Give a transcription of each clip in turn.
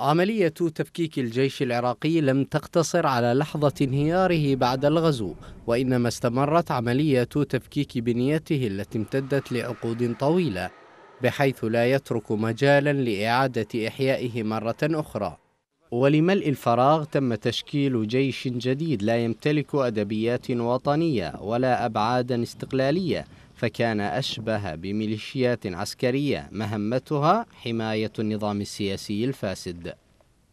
عملية تفكيك الجيش العراقي لم تقتصر على لحظة انهياره بعد الغزو وإنما استمرت عملية تفكيك بنيته التي امتدت لعقود طويلة بحيث لا يترك مجالا لإعادة إحيائه مرة أخرى ولملء الفراغ تم تشكيل جيش جديد لا يمتلك أدبيات وطنية ولا أبعادا استقلالية فكان أشبه بميليشيات عسكرية مهمتها حماية النظام السياسي الفاسد.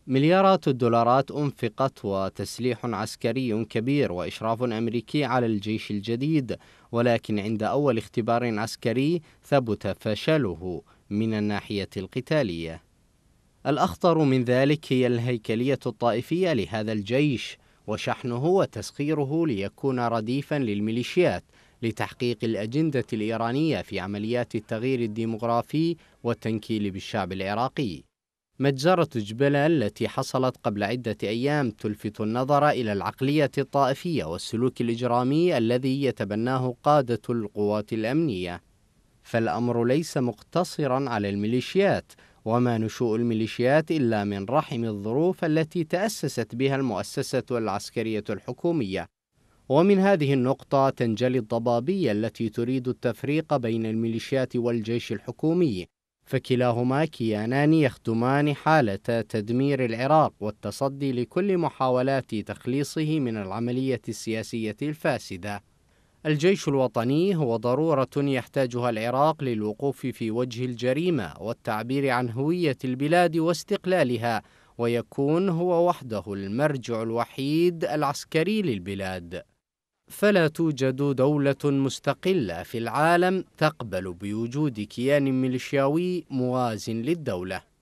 مليارات الدولارات أنفقت وتسليح عسكري كبير وإشراف أمريكي على الجيش الجديد، ولكن عند أول اختبار عسكري ثبت فشله من الناحية القتالية. الأخطر من ذلك هي الهيكلية الطائفية لهذا الجيش، وشحنه وتسخيره ليكون رديفا للميليشيات لتحقيق الأجندة الإيرانية في عمليات التغيير الديمغرافي والتنكيل بالشعب العراقي. مجزرة جبلة التي حصلت قبل عدة أيام تلفت النظر إلى العقلية الطائفية والسلوك الإجرامي الذي يتبناه قادة القوات الأمنية. فالأمر ليس مقتصرا على الميليشيات وما نشوء الميليشيات إلا من رحم الظروف التي تأسست بها المؤسسة العسكرية الحكومية ومن هذه النقطة تنجلي الضبابية التي تريد التفريق بين الميليشيات والجيش الحكومي فكلاهما كيانان يخدمان حالة تدمير العراق والتصدي لكل محاولات تخليصه من العملية السياسية الفاسدة. الجيش الوطني هو ضرورة يحتاجها العراق للوقوف في وجه الجريمة والتعبير عن هوية البلاد واستقلالها، ويكون هو وحده المرجع الوحيد العسكري للبلاد. فلا توجد دولة مستقلة في العالم تقبل بوجود كيان ميليشياوي موازٍ للدولة